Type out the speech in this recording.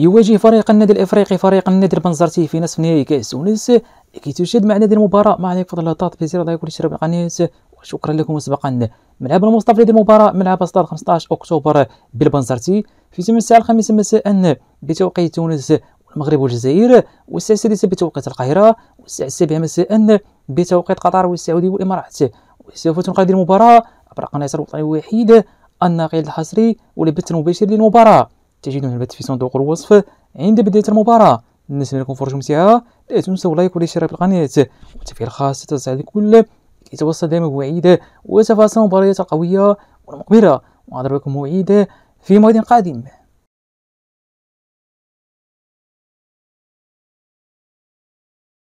يواجه فريق النادي الافريقي فريق النادي البنزرتي في نصف نهائي كاس تونس لكي تشهد مع نادي المباراه مع عليك فضل الهطاط في زياره لايك والاشتراك القنيس وشكرا لكم مسبقا ملعب المصطفى المباراه ملعب استاد 15 اكتوبر بالبنزرتي في 8 الساعه الخامسه مساء بتوقيت تونس والمغرب والجزائر والساعه السادسه بتوقيت القاهره والساعه السابعه مساء بتوقيت قطر والسعوديه والامارات وسوف تنقل المباراه عبر قناه الوطني الوحيد الناقل الحصري والبث المباشر للمباراه تجدون البث في صندوق الوصف عند بداية المباراة نتمنى لكم فرجة ممتعة لا تنسوا لايك والاشتراك بالقناة والتفعيل الخاص تفعيل الكل كي توصل دائما بوعيد وتفاصيل المباريات القوية والمقبلة ونضربكم موعد في موعد قادم